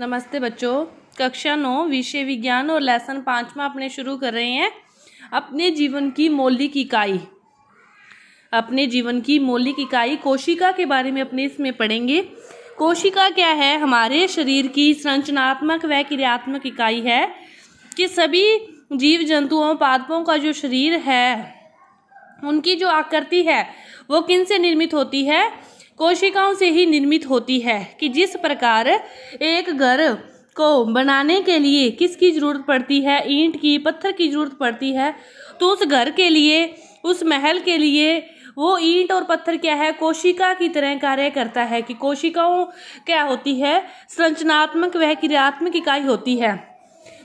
नमस्ते बच्चों कक्षा नौ विषय विज्ञान और लेसन पांचवा अपने शुरू कर रहे हैं अपने जीवन की मौलिक इकाई अपने जीवन की मौलिक इकाई कोशिका के बारे में अपने इसमें पढ़ेंगे कोशिका क्या है हमारे शरीर की संरचनात्मक व क्रियात्मक इकाई है कि सभी जीव जंतुओं पादपों का जो शरीर है उनकी जो आकृति है वो किन से निर्मित होती है कोशिकाओं से ही निर्मित होती है कि जिस प्रकार एक घर को बनाने के लिए किसकी ज़रूरत पड़ती है ईंट की पत्थर की ज़रूरत पड़ती है तो उस घर के लिए उस महल के लिए वो ईंट और पत्थर क्या है कोशिका की तरह कार्य करता है कि कोशिकाओं क्या होती है संरचनात्मक वह क्रियात्मक इकाई होती है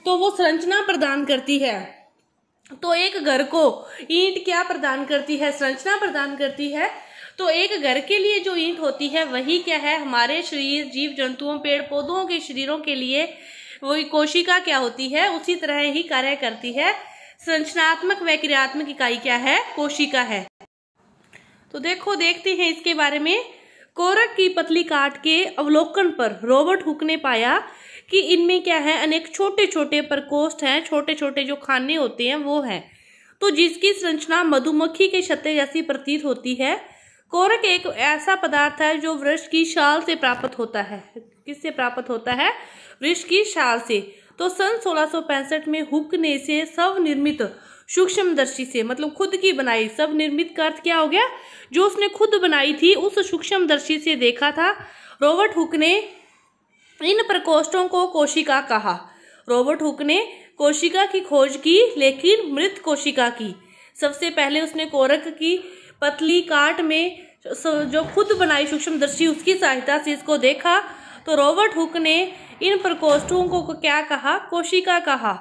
तो वो संरचना प्रदान करती है तो एक घर को ईंट क्या प्रदान करती है संरचना प्रदान करती है तो एक घर के लिए जो ईंट होती है वही क्या है हमारे शरीर जीव जंतुओं पेड़ पौधों के शरीरों के लिए वही कोशिका क्या होती है उसी तरह ही कार्य करती है संरचनात्मक व क्रियात्मक इकाई क्या है कोशिका है तो देखो देखते हैं इसके बारे में कोरक की पतली काट के अवलोकन पर रॉबर्ट हुक ने पाया कि इनमें क्या है अनेक छोटे छोटे प्रकोष्ठ हैं छोटे छोटे जो खाने होते हैं वो हैं तो जिसकी संरचना मधुमक्खी के छत्ते जैसी प्रतीत होती है कोरक एक ऐसा पदार्थ है जो वृक्ष की शाल से प्राप्त होता है किससे प्राप्त होता है वृक्ष की शाल से तो सन सोलह में हुक ने इसे स्वनिर्मित सूक्ष्मदर्शी से मतलब खुद की बनाई सब निर्मित का अर्थ क्या हो गया जो उसने खुद बनाई थी उस सूक्ष्मदर्शी से देखा था रॉबर्ट हुक ने इन प्रकोष्ठों को कोशिका कहा रॉबर्ट हुक ने कोशिका की खोज की लेकिन मृत कोशिका की सबसे पहले उसने कोरक की पतली काट में जो खुद बनाई सूक्ष्म दृष्टि उसकी सहायता से इसको देखा तो रॉबर्ट हुक ने इन प्रकोष्ठों को क्या कहा कोशिका कहा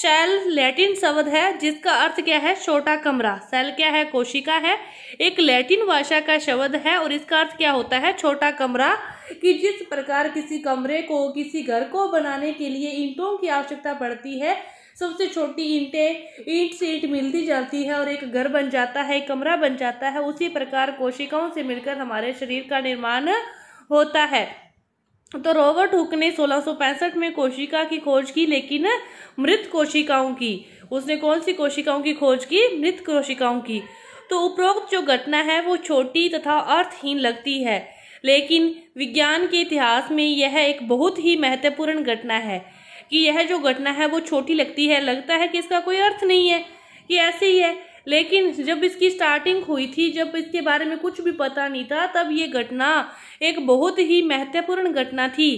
शैल लैटिन शब्द है जिसका अर्थ क्या है छोटा कमरा सेल क्या है कोशिका है एक लैटिन भाषा का शब्द है और इसका अर्थ क्या होता है छोटा कमरा कि जिस प्रकार किसी कमरे को किसी घर को बनाने के लिए ईंटों की आवश्यकता पड़ती है सबसे छोटी ईंटें ईंट से ईंट मिलती जाती है और एक घर बन जाता है एक कमरा बन जाता है उसी प्रकार कोशिकाओं से मिलकर हमारे शरीर का निर्माण होता है तो रॉबर्ट हुक ने 1665 में कोशिका की खोज की लेकिन मृत कोशिकाओं की उसने कौन सी कोशिकाओं की खोज की मृत कोशिकाओं की तो उपरोक्त जो घटना है वो छोटी तथा अर्थहीन लगती है लेकिन विज्ञान के इतिहास में यह एक बहुत ही महत्वपूर्ण घटना है कि यह जो घटना है वो छोटी लगती है लगता है कि इसका कोई अर्थ नहीं है ये ऐसे ही है लेकिन जब इसकी स्टार्टिंग हुई थी जब इसके बारे में कुछ भी पता नहीं था तब ये घटना एक बहुत ही महत्वपूर्ण घटना थी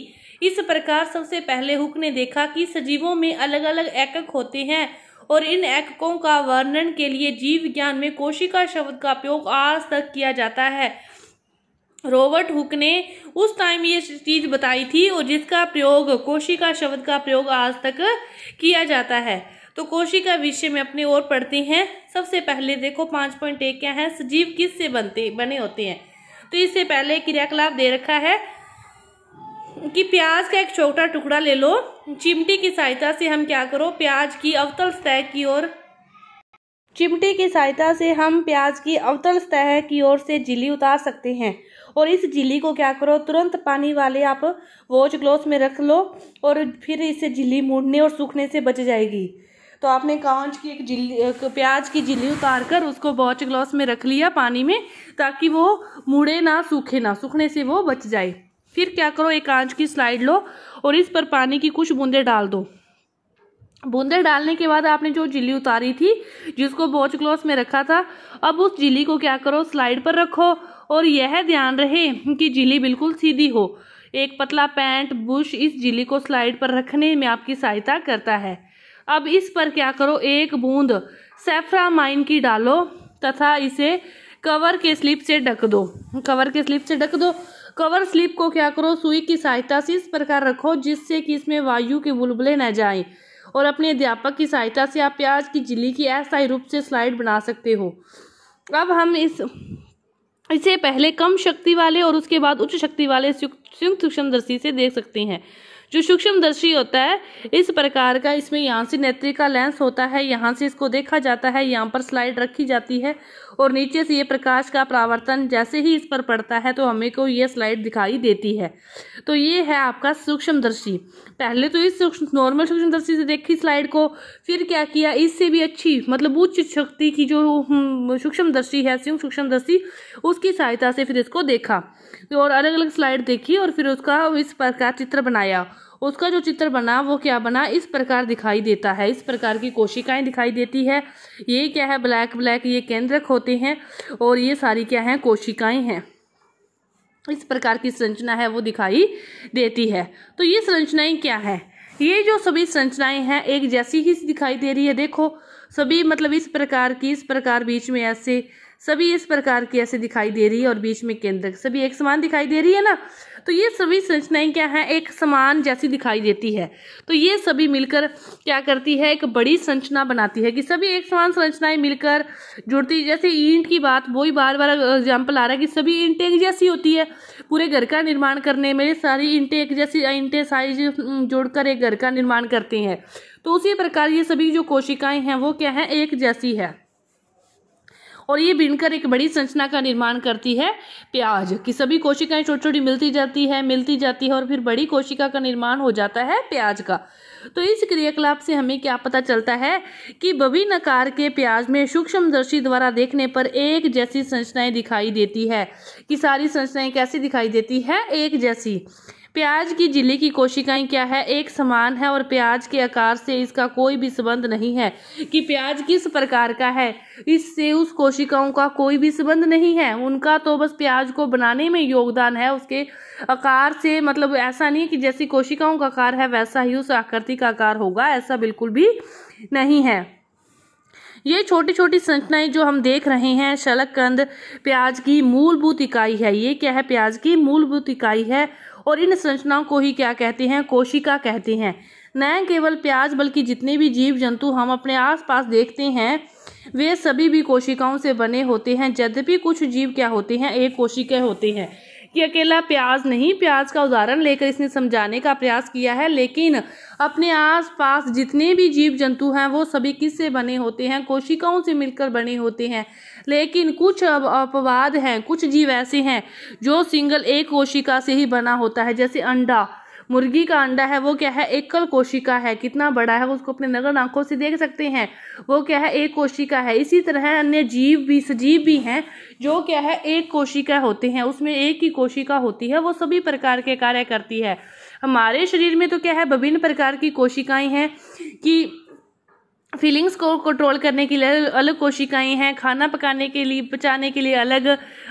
इस प्रकार सबसे पहले हुक ने देखा कि सजीवों में अलग अलग एकक होते हैं और इन एककों का वर्णन के लिए जीव ज्ञान में कोशिका शब्द का उपयोग आज तक किया जाता है रॉबर्ट हुक ने उस टाइम ये चीज बताई थी और जिसका प्रयोग कोशिका शब्द का प्रयोग आज तक किया जाता है तो कोशिका विषय में अपने और पढ़ते हैं सबसे पहले देखो पांच पॉइंट एक क्या है सजीव किस से बनते बने होते हैं तो इससे पहले क्रियाकलाप दे रखा है कि प्याज का एक छोटा टुकड़ा ले लो चिमटी की सहायता से हम क्या करो प्याज की अवतल सतह की ओर चिमटी की सहायता से हम प्याज की अवतल सतह की ओर से झिली उतार सकते हैं और इस झिल्ली को क्या करो तुरंत पानी वाले आप वॉच ग्लोस में रख लो और फिर इसे झिल्ली मुड़ने और सूखने से बच जाएगी तो आपने कांच की एक जिली प्याज की जिली उतार कर उसको वॉच ग्लास में रख लिया पानी में ताकि वो मुड़े ना सूखे ना सूखने से वो बच जाए फिर क्या करो एक कांच की स्लाइड लो और इस पर पानी की कुछ बूंदे डाल दो बूंदे डालने के बाद आपने जो जिली उतारी थी जिसको वॉच ग्लास में रखा था अब उस जिली को क्या करो स्लाइड पर रखो और यह ध्यान रहे कि झिली बिल्कुल सीधी हो एक पतला पैंट बुश इस झिली को स्लाइड पर रखने में आपकी सहायता करता है अब इस पर क्या करो एक बूंद सेफ्रामाइन की डालो तथा इसे कवर के स्लिप से ढक दो कवर के स्लिप से ढक दो कवर स्लिप को क्या करो सुई की सहायता से इस प्रकार रखो जिससे कि इसमें वायु के बुलबुले न जाएं और अपने अध्यापक की सहायता से आप प्याज की जिली की अस्थायी रूप से स्लाइड बना सकते हो अब हम इस इसे पहले कम शक्ति वाले और उसके बाद उच्च शक्ति वाले संयुक्त सूक्ष्मदर्शी से देख सकते हैं जो सूक्ष्मदर्शी होता है इस प्रकार का इसमें यहाँ से नेत्री का लेंस होता है यहाँ से इसको देखा जाता है यहाँ पर स्लाइड रखी जाती है और नीचे से ये प्रकाश का प्रावर्तन जैसे ही इस पर पड़ता है तो हमें को ये स्लाइड दिखाई देती है तो ये है आपका सूक्ष्मदर्शी पहले तो इस नॉर्मल सूक्ष्मदर्शी से देखी स्लाइड को फिर क्या किया इससे भी अच्छी मतलब उच्च शक्ति की जो हम्म, सूक्ष्मदर्शी है सूक्ष्मदर्शी उसकी सहायता से फिर इसको देखा और अलग अलग स्लाइड देखी और फिर उसका इस प्रकार चित्र बनाया उसका जो चित्र बना वो क्या बना इस प्रकार दिखाई देता है इस प्रकार की कोशिकाएं दिखाई देती है ये क्या है ब्लैक ब्लैक ये केंद्रक होते हैं और ये सारी क्या है कोशिकाएं हैं इस प्रकार की संरचना है वो दिखाई देती है तो ये संरचनाएं क्या है ये जो सभी संरचनाएं हैं एक जैसी ही दिखाई दे रही है देखो सभी मतलब इस प्रकार की इस प्रकार बीच में ऐसे सभी इस प्रकार की ऐसे दिखाई दे रही है और बीच में केंद्र सभी एक समान दिखाई दे रही है ना तो ये सभी संरचनाएं क्या हैं एक समान जैसी दिखाई देती है तो ये सभी मिलकर क्या करती है एक बड़ी संरचना बनाती है कि सभी एक समान संरचनाएं मिलकर जुड़ती है जैसे ईंट की बात वही बार बार एग्जाम्पल आ रहा है कि सभी ईंटें एक जैसी होती है पूरे घर का निर्माण करने में सारी ईंटें एक जैसी ईंटें साइज जोड़कर एक घर का निर्माण करती हैं तो उसी प्रकार ये सभी जो कोशिकाएं हैं वो क्या हैं एक जैसी है और ये बीनकर एक बड़ी संरचना का निर्माण करती है प्याज की सभी कोशिकाएं छोटी छोटी मिलती जाती है मिलती जाती है और फिर बड़ी कोशिका का निर्माण हो जाता है प्याज का तो इस क्रियाकलाप से हमें क्या पता चलता है कि बबिन आकार के प्याज में सूक्ष्म दर्शी द्वारा देखने पर एक जैसी संरचनाएं दिखाई देती है कि सारी संरचनाएं कैसी दिखाई देती है एक जैसी प्याज की झिल्ली की कोशिकाएं क्या है एक समान है और प्याज के आकार से इसका कोई भी संबंध नहीं है कि प्याज किस प्रकार का है इससे उस कोशिकाओं का कोई भी संबंध नहीं है उनका तो बस प्याज को बनाने में योगदान है उसके आकार से मतलब ऐसा नहीं कि जैसी कोशिकाओं का आकार है वैसा ही उस आकृति का आकार होगा ऐसा बिल्कुल भी नहीं है ये छोटी छोटी संरचनाएं जो हम देख रहे हैं शलक कंद प्याज की मूलभूत इकाई है ये क्या है प्याज की मूलभूत इकाई है और इन संरचनाओं को ही क्या कहते हैं कोशिका कहते हैं न केवल प्याज बल्कि जितने भी जीव जंतु हम अपने आसपास देखते हैं वे सभी भी कोशिकाओं से बने होते हैं यद्यपि कुछ जीव क्या होते हैं एक कोशिका होते हैं कि अकेला प्याज नहीं प्याज का उदाहरण लेकर इसने समझाने का प्रयास किया है लेकिन अपने आसपास जितने भी जीव जंतु हैं वो सभी किससे बने होते हैं कोशिकाओं से मिलकर बने होते हैं लेकिन कुछ अपवाद हैं कुछ जीव ऐसे हैं जो सिंगल एक कोशिका से ही बना होता है जैसे अंडा मुर्गी का अंडा है वो क्या है एकल कोशिका है कितना बड़ा है उसको अपने नगर आंखों से देख सकते हैं वो क्या है एक कोशिका है इसी तरह अन्य जीव भी सजीव भी हैं जो क्या है एक कोशिका होते हैं उसमें एक ही कोशिका होती है वो सभी प्रकार के कार्य करती है हमारे शरीर में तो क्या है विभिन्न प्रकार की कोशिकाएं हैं कि फीलिंग्स को कंट्रोल करने के लिए अलग कोशिकाएं हैं खाना पकाने के लिए पचाने के लिए अलग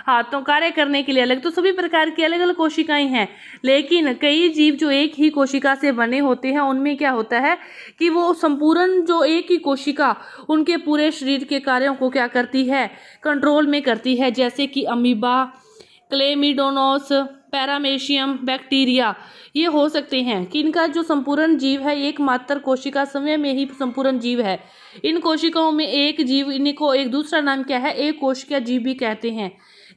हाथों कार्य करने के लिए अलग तो सभी प्रकार की अलग अलग कोशिकाएं हैं लेकिन कई जीव जो एक ही कोशिका से बने होते हैं उनमें क्या होता है कि वो संपूर्ण जो एक ही कोशिका उनके पूरे शरीर के कार्यों को क्या करती है कंट्रोल में करती है जैसे कि अमीबा क्लेमिडोनोस पैरामेशियम बैक्टीरिया ये हो सकते हैं कि इनका जो संपूर्ण जीव है एकमात्र कोशिका समय में ही संपूर्ण जीव है इन कोशिकाओं में एक जीव इनको एक दूसरा नाम क्या है एक कोशिका जीव भी कहते हैं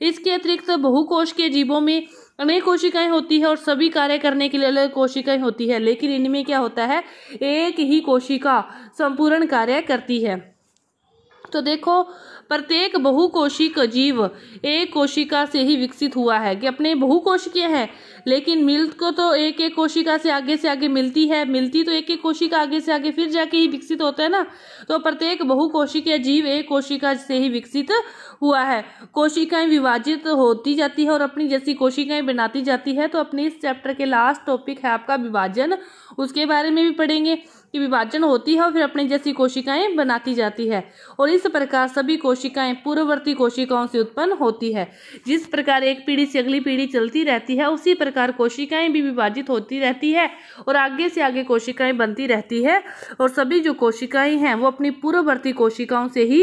इसके अतिरिक्त बहुकोश के जीवों में अनेक कोशिकाएं होती है और सभी कार्य करने के लिए अलग कोशिकाएं होती है लेकिन इनमें क्या होता है एक ही कोशिका संपूर्ण कार्य करती है तो देखो प्रत्येक बहुकोशिक जीव एक कोशिका से ही विकसित हुआ है कि अपने बहुकोशिकीय हैं लेकिन मिल्क को तो एक एक कोशिका से आगे से आगे मिलती है मिलती तो एक एक कोशिका आगे से आगे फिर जाके ही विकसित होता है ना तो प्रत्येक बहुकोशिकीय जीव एक कोशिका से ही विकसित हुआ है कोशिकाएं विभाजित होती जाती है और अपनी जैसी कोशिकाएं बनाती जाती है तो अपने इस चैप्टर के लास्ट टॉपिक है आपका विभाजन उसके बारे में भी पढ़ेंगे की विभाजन होती है और फिर अपनी जैसी कोशिकाएं बनाती जाती है और इस प्रकार सभी कोशिकाएं पूर्ववर्ती कोशिकाओं से उत्पन्न होती है जिस प्रकार एक पीढ़ी से अगली पीढ़ी चलती रहती है उसी प्रकार कोशिकाएं भी विभाजित होती रहती है और आगे से आगे कोशिकाएं बनती रहती है और सभी जो कोशिकाएं हैं वो अपनी पूर्ववर्ती कोशिकाओं से ही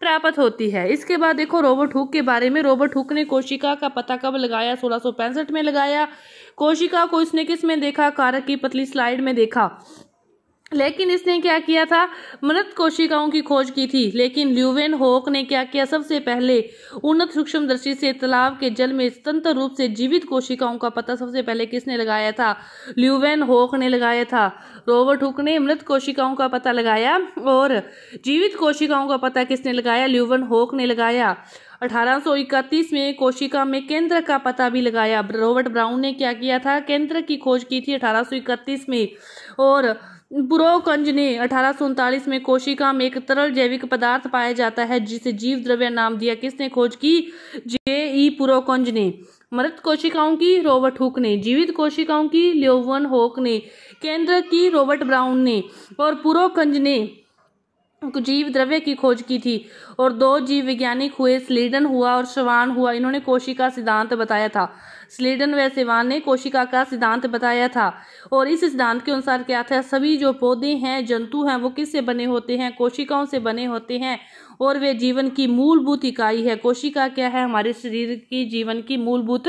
प्राप्त होती है इसके बाद देखो रोबोट हुक के बारे में रोबोट हुक ने कोशिका का पता कब लगाया सोलह में लगाया कोशिका को इसने किस में देखा कारक की पतली स्लाइड में देखा लेकिन इसने क्या किया था मृत कोशिकाओं की खोज की थी लेकिन ल्यूवेन होक ने क्या किया सबसे पहले उन्नत सूक्ष्म दृष्टि से तालाब के जल में स्वतंत्र रूप से जीवित कोशिकाओं का पता सबसे पहले किसने लगाया था ल्यूवेन होक ने लगाया था रॉबर्ट हुक ने मृत कोशिकाओं का पता लगाया और जीवित कोशिकाओं का पता किसने लगाया ल्यूवेन होक ने लगाया 1831 में कोशिका में केंद्र का पता भी लगाया रॉबर्ट ब्राउन ने क्या किया था केंद्र की खोज की थी 1831 में और बुरोकंज ने अठारह में कोशिका में एक तरल जैविक पदार्थ पाया जाता है जिसे जीव द्रव्य नाम दिया किसने खोज की जे ई पुरोकंज ने मृत कोशिकाओं की रॉबर्ट हुक ने जीवित कोशिकाओं की लियोवन होक ने केंद्र की रॉबर्ट ब्राउन ने और पुरोकंज ने जीव द्रव्य की खोज की थी और दो जीव वैज्ञानिक हुए स्लीडन हुआ और श्वान हुआ इन्होंने कोशिका सिद्धांत बताया था स्लेडन व सेवान ने कोशिका का सिद्धांत बताया था और इस सिद्धांत के अनुसार क्या था सभी जो पौधे हैं जंतु हैं वो किससे बने होते हैं कोशिकाओं से बने होते हैं और वे जीवन की मूलभूत इकाई है कोशिका क्या है हमारे शरीर की जीवन की मूलभूत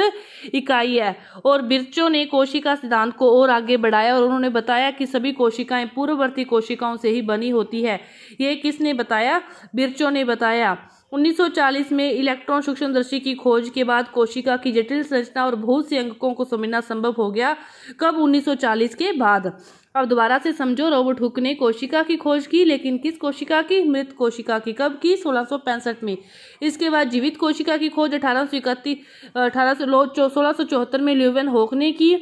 इकाई है और बिरचों ने कोशिका सिद्धांत को और आगे बढ़ाया और उन्होंने बताया कि सभी कोशिकाएं पूर्ववर्ती कोशिकाओं से ही बनी होती है ये किसने बताया बिरचों ने बताया 1940 में इलेक्ट्रॉन सूक्ष्मदर्शी की खोज के बाद कोशिका की जटिल संरचना और बहुत से अंकों को समझना संभव हो गया कब 1940 के बाद अब दोबारा से समझो रॉबर्ट हुक ने कोशिका की खोज की लेकिन किस कोशिका की मृत कोशिका की कब की सोलह में इसके बाद जीवित कोशिका की खोज अठारह सौ इकतीस अठारह सौ में ल्यूवन होक ने की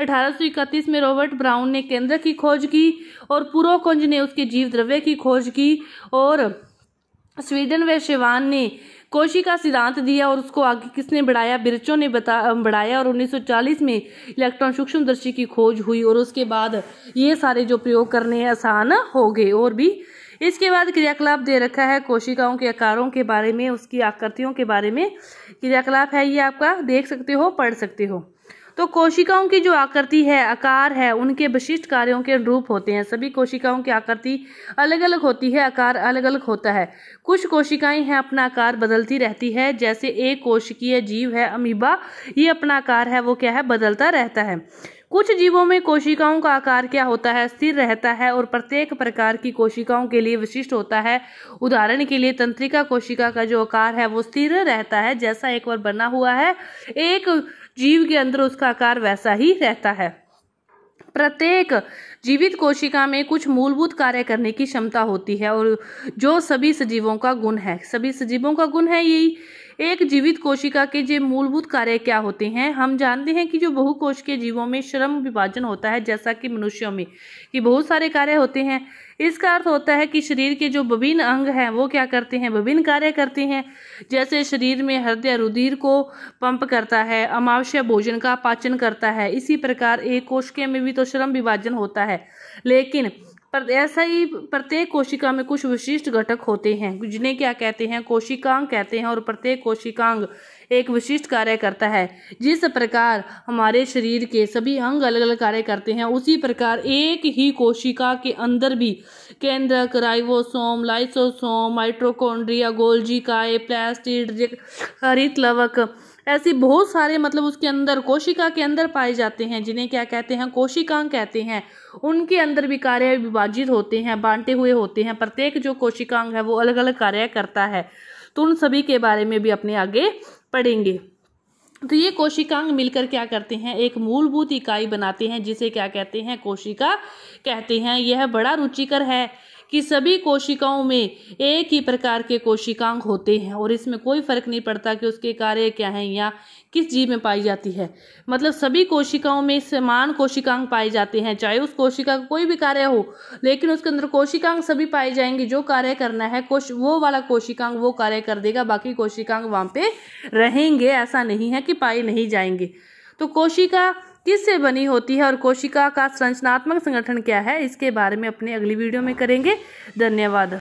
अठारह में रॉबर्ट ब्राउन ने केंद्र की खोज की और पूर्व कुंज ने उसके जीव द्रव्य की खोज की और स्वीडन व शिवान ने कोशी का सिद्धांत दिया और उसको आगे किसने बढ़ाया बिरचों ने बता बढ़ाया और 1940 में इलेक्ट्रॉन सूक्ष्मदर्शी की खोज हुई और उसके बाद ये सारे जो प्रयोग करने आसान हो गए और भी इसके बाद क्रियाकलाप दे रखा है कोशिकाओं के आकारों के बारे में उसकी आकृतियों के बारे में क्रियाकलाप है ये आपका देख सकते हो पढ़ सकते हो तो कोशिकाओं की जो आकृति है आकार है उनके विशिष्ट कार्यों के अनुरूप होते हैं सभी कोशिकाओं की आकृति अलग अलग होती है आकार अलग अलग होता है कुछ कोशिकाएं हैं अपना आकार बदलती रहती है जैसे एक कोशिकीय जीव है अमीबा ये अपना आकार है वो क्या है बदलता रहता है कुछ जीवों में कोशिकाओं का आकार क्या होता है स्थिर रहता है और प्रत्येक प्रकार की कोशिकाओं के लिए विशिष्ट होता है उदाहरण के लिए तंत्रिका कोशिका का जो आकार है वो स्थिर रहता है जैसा एक बार बना हुआ है एक जीव के अंदर उसका आकार वैसा ही रहता है प्रत्येक जीवित कोशिका में कुछ मूलभूत कार्य करने की क्षमता होती है और जो सभी सजीवों का गुण है सभी सजीवों का गुण है यही एक जीवित कोशिका के जो मूलभूत कार्य क्या होते हैं हम जानते हैं कि जो बहुकोशिकीय जीवों में श्रम विभाजन होता है जैसा कि मनुष्यों में कि बहुत सारे कार्य होते हैं इसका अर्थ होता है कि शरीर के जो विभिन्न अंग हैं वो क्या करते हैं विभिन्न कार्य करते हैं जैसे शरीर में हृदय रुधिर को पंप करता है अमावश्य भोजन का पाचन करता है इसी प्रकार एक कोशिका में भी तो श्रम विभाजन होता है लेकिन पर ऐसा ही प्रत्येक कोशिका में कुछ विशिष्ट घटक होते हैं जिन्हें क्या कहते हैं कोशिकांग कहते हैं और प्रत्येक कोशिकांग एक विशिष्ट कार्य करता है जिस प्रकार हमारे शरीर के सभी अंग अलग अलग कार्य करते हैं उसी प्रकार एक ही कोशिका के अंदर भी केंद्रक राइवोसोम लाइसोसोम माइट्रोकोन्ड्रिया गोल्जी काय प्लास्टिड हरित लवक ऐसे बहुत सारे मतलब उसके अंदर कोशिका के अंदर पाए जाते हैं जिन्हें क्या कहते हैं कोशिकांग कहते हैं उनके अंदर भी कार्य विभाजित होते हैं बांटे हुए होते हैं प्रत्येक जो कोशिकांग है वो अलग अलग कार्य करता है तो उन सभी के बारे में भी अपने आगे पढ़ेंगे तो ये कोशिकांग मिलकर क्या करते हैं एक मूलभूत इकाई बनाते हैं जिसे क्या कहते हैं कोशिका कहते हैं यह बड़ा रुचिकर है कि सभी कोशिकाओं में एक ही प्रकार के कोशिकांग होते हैं और इसमें कोई फर्क नहीं पड़ता कि उसके कार्य क्या हैं या किस जीव में पाई जाती है मतलब सभी कोशिकाओं में समान कोशिकांग पाए जाते हैं चाहे उस कोशिका का कोई भी कार्य हो लेकिन उसके अंदर कोशिकांग सभी पाए जाएंगे जो कार्य करना है कोश वो वाला कोशिकांग वो कार्य कर देगा बाकी कोशिकांग वहाँ पे रहेंगे ऐसा नहीं है कि पाए नहीं जाएंगे तो कोशिका किससे बनी होती है और कोशिका का संरचनात्मक संगठन क्या है इसके बारे में अपने अगली वीडियो में करेंगे धन्यवाद